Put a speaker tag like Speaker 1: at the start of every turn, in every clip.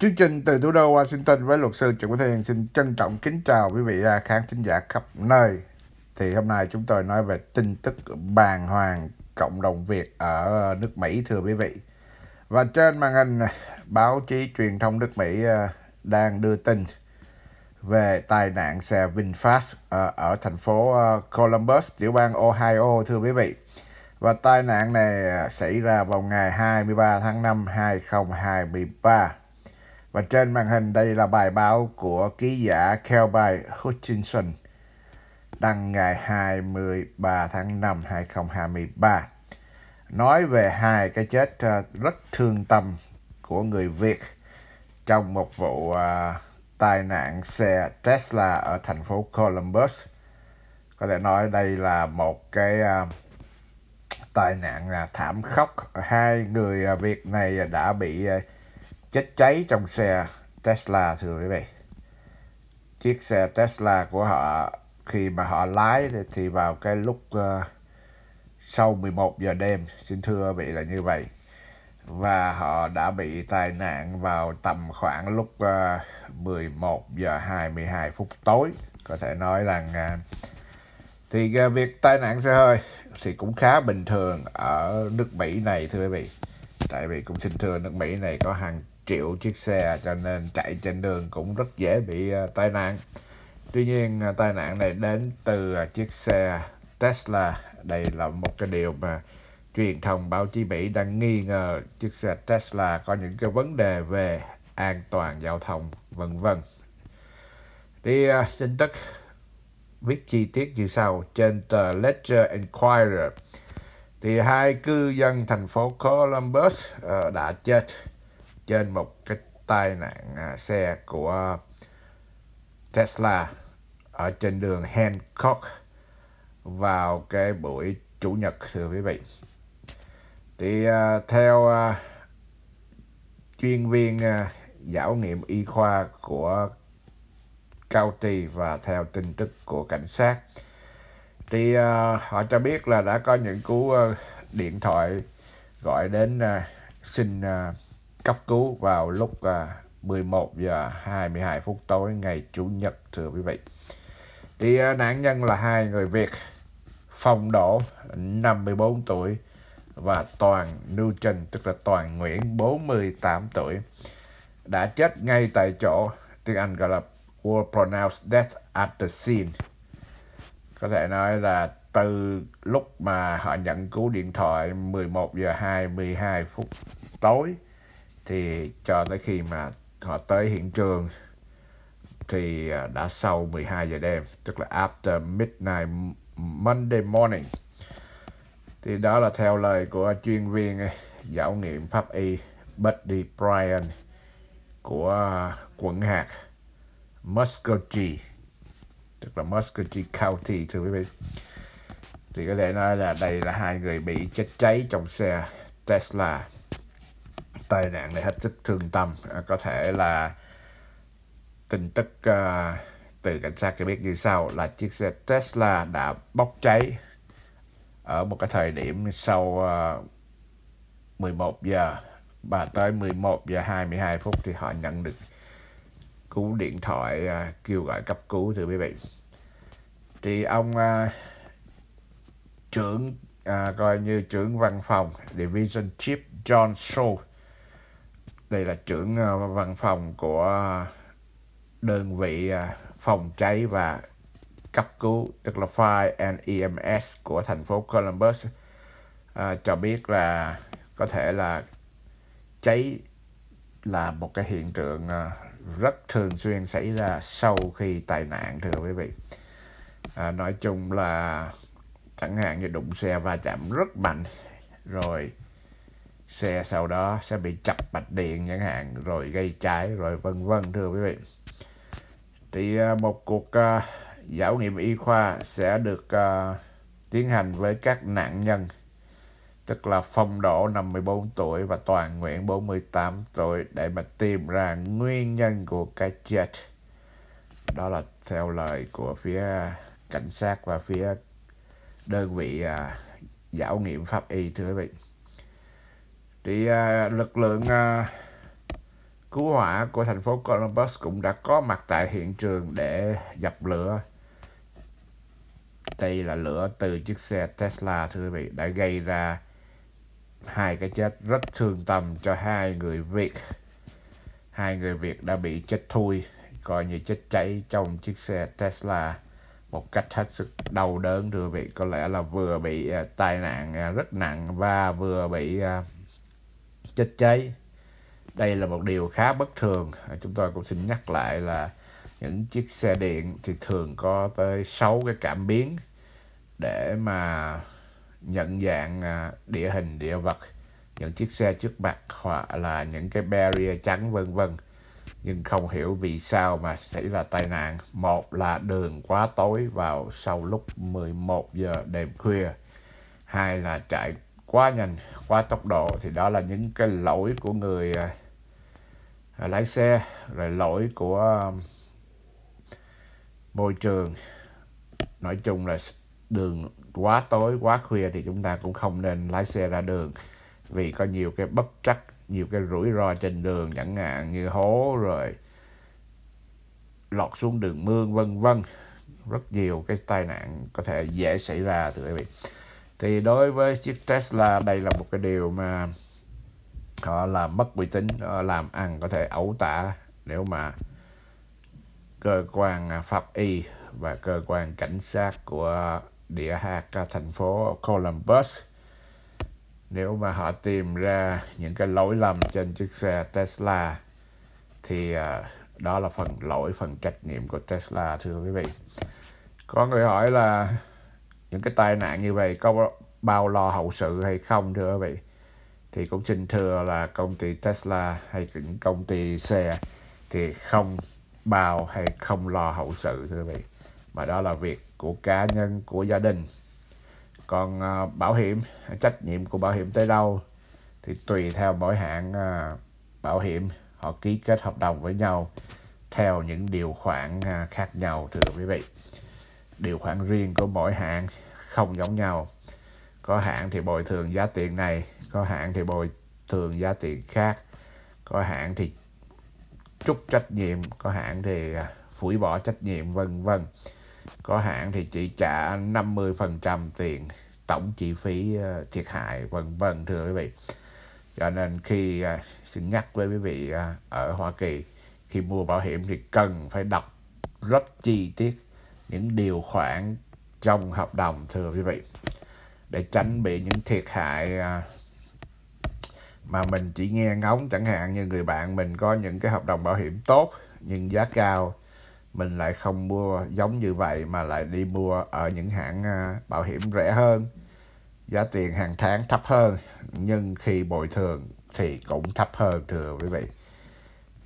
Speaker 1: Chương trình từ thủ đô Washington với luật sư Trần Quốc Thiên xin trân trọng kính chào quý vị khán thính giả khắp nơi. Thì hôm nay chúng tôi nói về tin tức bàng hoàng cộng đồng Việt ở nước Mỹ thưa quý vị. Và trên màn hình báo chí truyền thông nước Mỹ ờ, đang đưa tin về tai nạn xe VinFast ở thành phố ờ, Columbus, tiểu bang Ohio thưa quý vị. Và tai nạn này ờ, xảy ra vào ngày 23 tháng 5 2023 và trên màn hình đây là bài báo của ký giả Kelby Hutchinson đăng ngày 23 tháng 5 2023 nói về hai cái chết ờ, rất thương tâm của người Việt trong một vụ ờ, tai nạn xe Tesla ở thành phố Columbus. Có thể nói đây là một cái ờ, tai nạn thảm khốc. Hai người Việt này đã bị chết cháy trong xe Tesla thưa quý vị chiếc xe Tesla của họ khi mà họ lái thì vào cái lúc uh, sau 11 giờ đêm xin thưa vị là như vậy và họ đã bị tai nạn vào tầm khoảng lúc uh, ờ, 11 giờ 22 phút tối có thể nói rằng uh, thì uh, việc tai nạn xe hơi thì cũng khá bình thường ở nước Mỹ này thưa quý vị tại vì cũng xin thưa nước Mỹ này có hàng triệu chiếc xe cho nên chạy trên đường cũng rất dễ bị ờ, tai nạn. Tuy nhiên ờ, tai nạn này đến từ ờ, chiếc xe Tesla. Đây là một cái điều mà truyền thông báo chí Mỹ đang nghi ngờ chiếc xe Tesla có những cái vấn đề về an toàn giao thông vân vân. Đi uh, tin tức viết chi tiết như sau trên tờ Ledger Enquirer, thì hai cư dân thành phố Columbus uh, đã chết trên một cái tai nạn à, xe của Tesla ở trên đường Hancock vào cái buổi chủ nhật thưa quý vị thì à, theo à, chuyên viên à, giảo nghiệm y khoa của cao và theo tin tức của cảnh sát thì uh, họ cho biết là đã có những cú uh, điện thoại gọi đến uh, xin uh, cấp cứu vào lúc 11 à, giờ 22 phút tối ngày Chủ nhật thưa quý vị. Thì à, nạn nhân là hai người Việt, Phong Đỗ 54 tuổi và Toàn Newton tức là Toàn Nguyễn 48 tuổi đã chết ngay tại chỗ tiếng Anh gọi là were pronounced death at the scene. Có thể nói là từ lúc mà họ nhận cú điện thoại 11 giờ 22 phút tối thì cho tới khi mà họ tới hiện trường thì à, đã sau 12 giờ đêm tức là after midnight Monday morning thì đó là theo lời của chuyên viên à, giáo nghiệm pháp y Buddy Bryan của quận hạt Muscogee tức là Muscogee County thưa quý vị thì có thể nói là đây là hai người bị chết cháy trong xe Tesla tai nạn này hết sức thương tâm à, có thể là tin tức à, từ cảnh sát cho biết như sau là chiếc xe Tesla đã bốc cháy ở một cái thời điểm sau à, 11 giờ và tới 11 giờ 22 phút thì họ nhận được cú điện thoại à, kêu gọi cấp cứu thưa quý vị thì ông à, trưởng à, coi như trưởng văn phòng Division Chief John Shaw đây là trưởng ờ, văn phòng của đơn vị ờ, phòng cháy và cấp cứu tức là Fire and EMS của thành phố Columbus à, cho biết là có thể là cháy là một cái hiện tượng rất thường xuyên xảy ra sau khi tai nạn thưa quý vị à, nói chung là chẳng hạn như đụng xe va chạm rất mạnh rồi xe sau đó sẽ bị chập bạch điện chẳng hạn rồi gây cháy rồi vân vân thưa quý vị thì à, một cuộc uh, à, giáo nghiệm y khoa sẽ được uh, tiến hành với các nạn nhân tức là phong đỗ 54 tuổi và toàn nguyễn 48 tuổi để mà tìm ra nguyên nhân của cái chết đó là theo lời của phía cảnh sát và phía đơn vị uh, giáo nghiệm pháp y thưa quý vị thì à, lực lượng à, cứu hỏa của thành phố Columbus cũng đã có mặt tại hiện trường để dập lửa. Đây là lửa từ chiếc xe Tesla thưa quý vị đã gây ra hai cái chết rất thương tâm cho hai người Việt. Hai người Việt đã bị chết thui, coi như chết cháy trong chiếc xe Tesla một cách hết sức đau đớn thưa quý vị. Có lẽ là vừa bị à, tai nạn à, rất nặng và vừa bị à, chết cháy đây là một điều khá bất thường à, chúng tôi cũng xin nhắc lại là những chiếc xe điện thì thường có tới 6 cái cảm biến để mà nhận dạng à, địa hình địa vật những chiếc xe trước mặt hoặc là những cái barrier trắng vân vân nhưng không hiểu vì sao mà xảy ra tai nạn một là đường quá tối vào sau lúc 11 giờ đêm khuya hai là chạy quá nhanh quá tốc độ thì đó là những cái lỗi của người à, à, lái xe rồi lỗi của à, môi trường nói chung là đường quá tối quá khuya thì chúng ta cũng không nên lái xe ra đường vì có nhiều cái bất trắc nhiều cái rủi ro trên đường chẳng hạn như hố rồi lọt xuống đường mương vân vân rất nhiều cái tai nạn có thể dễ xảy ra thưa quý vị thì đối với chiếc Tesla đây là một cái điều mà họ làm mất uy tín làm ăn có thể ẩu tả nếu mà cơ quan à, pháp y và cơ quan cảnh sát của địa hạt thành phố Columbus nếu mà họ tìm ra những cái lỗi lầm trên chiếc xe Tesla thì à, đó là phần lỗi phần trách nhiệm của Tesla thưa quý vị có người hỏi là những cái tai nạn như vậy có bao lo hậu sự hay không thưa quý vị thì cũng xin thưa là công ty Tesla hay những công ty xe thì không bao hay không lo hậu sự thưa quý vị mà đó là việc của cá nhân của gia đình còn uh, bảo hiểm trách nhiệm của bảo hiểm tới đâu thì tùy theo mỗi hãng uh, bảo hiểm họ ký kết hợp đồng với nhau theo những điều khoản uh, khác nhau thưa quý vị điều khoản riêng của mỗi hãng không giống nhau có hãng thì bồi thường giá tiền này có hãng thì bồi thường giá tiền khác có hãng thì trút trách nhiệm có hãng thì à, phủi bỏ trách nhiệm vân vân có hãng thì chỉ trả 50% tiền tổng chi phí à, thiệt hại vân vân thưa quý vị cho nên khi à, xin nhắc với quý vị ở Hoa Kỳ khi mua bảo hiểm thì cần phải đọc rất chi tiết những điều khoản trong hợp đồng thưa quý vị để tránh bị những thiệt hại à, mà mình chỉ nghe ngóng chẳng hạn như người bạn mình có những cái hợp đồng bảo hiểm tốt nhưng giá cao mình lại không mua giống như vậy mà lại đi mua ở những hãng à, bảo hiểm rẻ hơn giá tiền hàng tháng thấp hơn nhưng khi bồi thường thì cũng thấp hơn thưa quý vị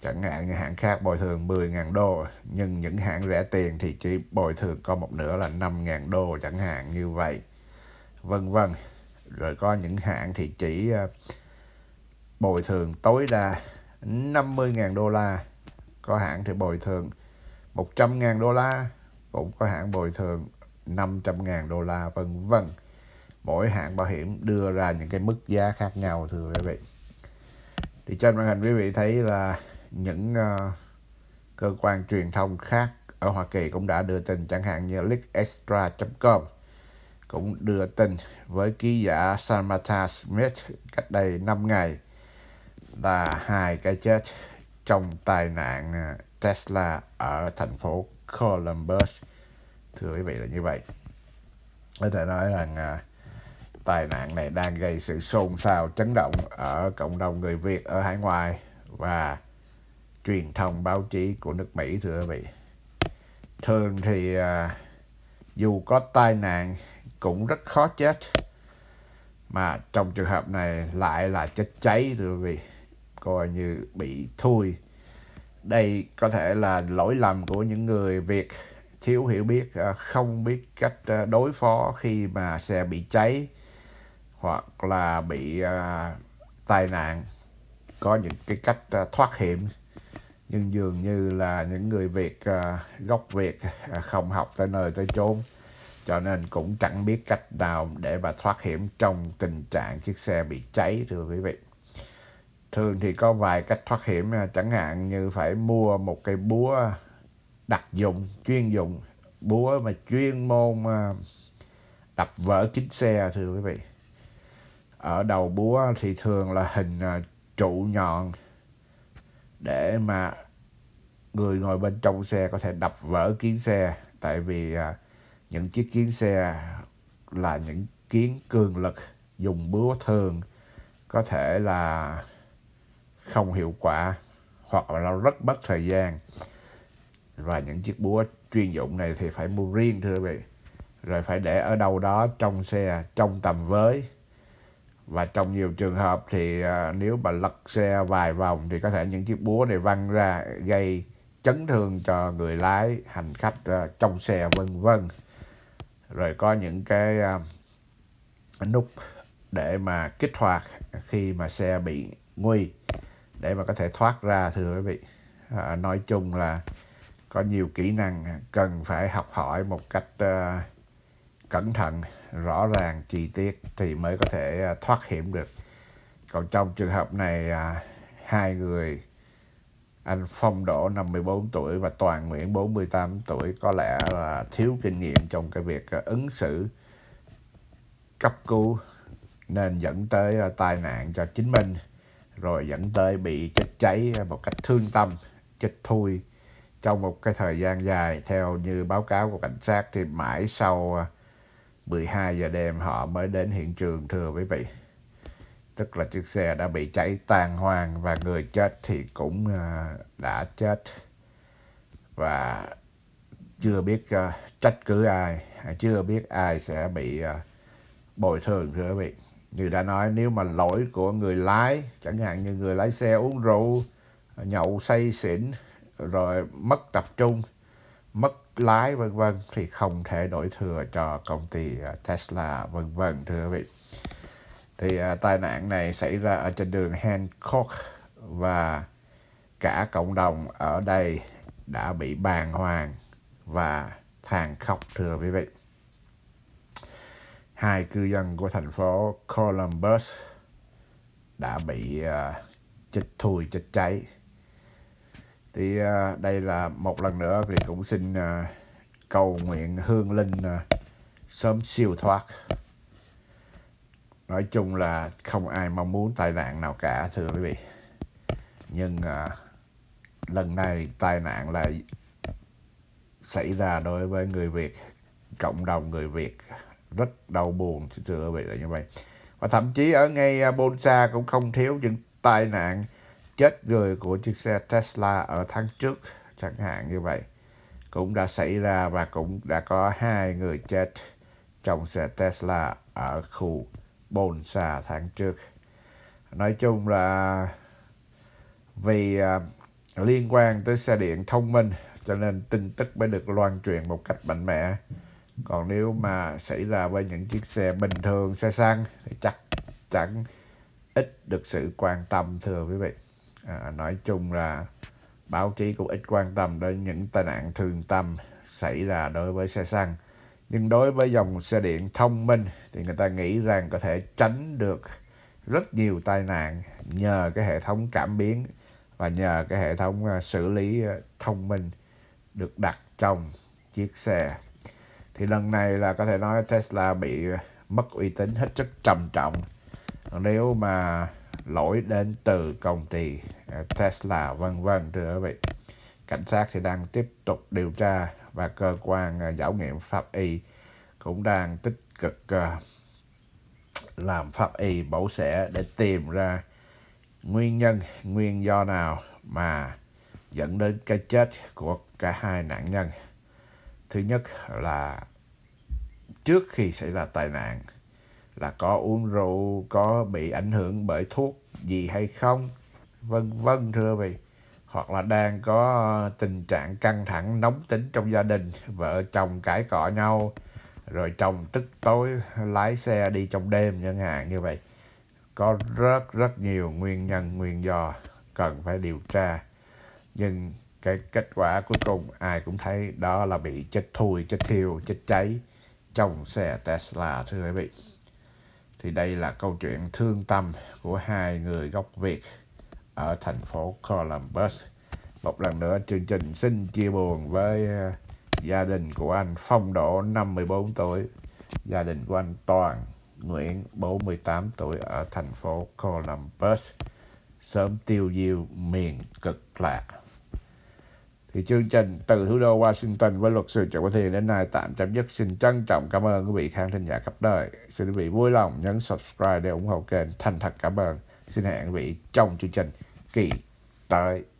Speaker 1: chẳng hạn như hãng khác bồi thường 10.000 đô nhưng những hãng rẻ tiền thì chỉ bồi thường có một nửa là 5.000 đô chẳng hạn như vậy vân vân rồi có những hãng thì chỉ ờ, bồi thường tối đa 50.000 đô la có hãng thì bồi thường 100.000 đô la cũng có hãng bồi thường 500.000 đô la vân vân mỗi hãng bảo hiểm đưa ra những cái mức giá khác nhau thưa quý vị thì trên màn hình quý vị thấy là những uh, cơ quan truyền thông khác ở Hoa Kỳ cũng đã đưa tin chẳng hạn như leakextra.com cũng đưa tin với ký giả Samantha Smith cách đây 5 ngày là hai cái chết trong tai nạn ờ, Tesla ở thành phố Columbus. Thưa quý vị là như vậy. Có thể nói rằng ờ, tai nạn này đang gây sự xôn xao chấn động ở cộng đồng người Việt ở hải ngoại và truyền thông báo chí của nước Mỹ thưa quý vị. Thường thì à, dù có tai nạn cũng rất khó chết mà trong trường hợp này lại là chết cháy thưa quý vị coi như bị thui đây có thể là lỗi lầm của những người Việt thiếu hiểu biết à, không biết cách à, đối phó khi mà xe bị cháy hoặc là bị à, tai nạn có những cái cách thoát hiểm nhưng dường như là những người Việt à, gốc Việt à, không học tới nơi tới chốn cho nên cũng chẳng biết cách nào để mà thoát hiểm trong tình trạng chiếc xe bị cháy thưa quý vị thường thì có vài cách thoát hiểm à, chẳng hạn như phải mua một cái búa đặc dụng chuyên dụng búa mà chuyên môn đập vỡ kính xe thưa quý vị ở đầu búa thì thường là hình trụ nhọn để mà người ngồi bên trong xe có thể đập vỡ kiến xe tại vì à, những chiếc kiến xe là những kiến cường lực dùng búa thường có thể là không hiệu quả hoặc là rất mất thời gian và những chiếc búa chuyên dụng này thì phải mua riêng thưa quý vị rồi phải để ở đâu đó trong xe trong tầm với và trong nhiều trường hợp thì à, nếu mà lật xe vài vòng thì có thể những chiếc búa này văng ra gây chấn thương cho người lái hành khách à, trong xe vân vân rồi có những cái à, nút để mà kích hoạt khi mà xe bị nguy để mà có thể thoát ra thưa quý vị nói chung là có nhiều kỹ năng cần phải học hỏi một cách uh, cẩn thận rõ ràng chi tiết thì mới có thể à, thoát hiểm được còn trong trường hợp này à, hai người anh Phong Đỗ 54 tuổi và Toàn Nguyễn 48 tuổi có lẽ là thiếu kinh nghiệm trong cái việc à, ứng xử cấp cứu nên dẫn tới tai nạn cho chính mình rồi dẫn tới bị chết cháy một cách thương tâm, chết thui trong một cái thời gian dài theo như báo cáo của cảnh sát thì mãi sau 12 giờ đêm họ mới đến hiện trường thưa quý vị tức là chiếc xe đã bị cháy tan hoang và người chết thì cũng à, đã chết và chưa biết à, trách cứ ai à, chưa biết ai sẽ bị bồi thường thưa quý vị như đã nói nếu mà lỗi của người lái chẳng hạn như người lái xe uống rượu nhậu say xỉn rồi mất tập trung mất lái vân vân thì không thể đổi thừa cho công ty à, Tesla vân vân thưa quý vị. Thì uh, tai nạn này xảy ra ở trên đường Hancock và cả cộng đồng ở đây đã bị bàng hoàng và than khóc thưa quý vị. Hai cư dân của thành phố Columbus đã bị uh, chích thui chích cháy thì à, đây là một lần nữa thì cũng xin à, cầu nguyện hương linh à, sớm siêu thoát nói chung là không ai mong muốn tai nạn nào cả thưa quý vị nhưng lần này tai nạn là xảy ra đối với người Việt cộng đồng người Việt rất đau buồn thưa quý vị là như vậy và thậm chí ở ngay Bonsa cũng không thiếu những tai nạn chết người của chiếc xe Tesla ở tháng trước chẳng hạn như vậy cũng đã xảy ra và cũng đã có hai người chết trong xe Tesla ở khu Bonsa tháng trước. Nói chung là vì à, liên quan tới xe điện thông minh cho nên tin tức mới được loan truyền một cách mạnh mẽ. Còn nếu mà xảy ra với những chiếc xe bình thường, xe xăng thì chắc chắn ít được sự quan tâm thưa quý vị à, nói chung là báo chí cũng ít quan tâm đến những tai nạn thương tâm xảy ra đối với xe xăng nhưng đối với dòng xe điện thông minh thì người ta nghĩ rằng có thể tránh được rất nhiều tai nạn nhờ cái hệ thống cảm biến và nhờ cái hệ thống à, xử lý à, thông minh được đặt trong chiếc xe thì lần này là có thể nói Tesla bị à, mất uy tín hết sức trầm trọng nếu mà lỗi đến từ công ty à, Tesla vân vân thưa quý vị cảnh sát thì đang tiếp tục điều tra và cơ quan à, giảo nghiệm pháp y cũng đang tích cực à, làm pháp y bổ sẻ để tìm ra nguyên nhân nguyên do nào mà dẫn đến cái chết của cả hai nạn nhân thứ nhất là trước khi xảy ra tai nạn là có uống rượu có bị ảnh hưởng bởi thuốc gì hay không vân vân thưa vị hoặc là đang có tình trạng căng thẳng nóng tính trong gia đình vợ chồng cãi cọ nhau rồi chồng tức tối lái xe đi trong đêm chẳng hạn như vậy có rất rất nhiều nguyên nhân nguyên do cần phải điều tra nhưng cái kết quả cuối cùng ai cũng thấy đó là bị chết thui chết thiêu chết cháy trong xe Tesla thưa quý vị thì đây là câu chuyện thương tâm của hai người gốc Việt ở thành phố Columbus. Một lần nữa chương trình xin chia buồn với à, gia đình của anh Phong Độ 54 tuổi, gia đình của anh Toàn Nguyễn 48 tuổi ở thành phố Columbus sớm tiêu diêu miền cực lạc thì chương trình từ thủ đô Washington với luật sư trọng Quốc Thiền đến nay tạm chấm dứt. Xin trân trọng cảm ơn quý vị khán thính giả khắp đời. Xin quý vị vui lòng nhấn subscribe để ủng hộ kênh. Thành thật cảm ơn. Xin hẹn quý vị trong chương trình kỳ tới.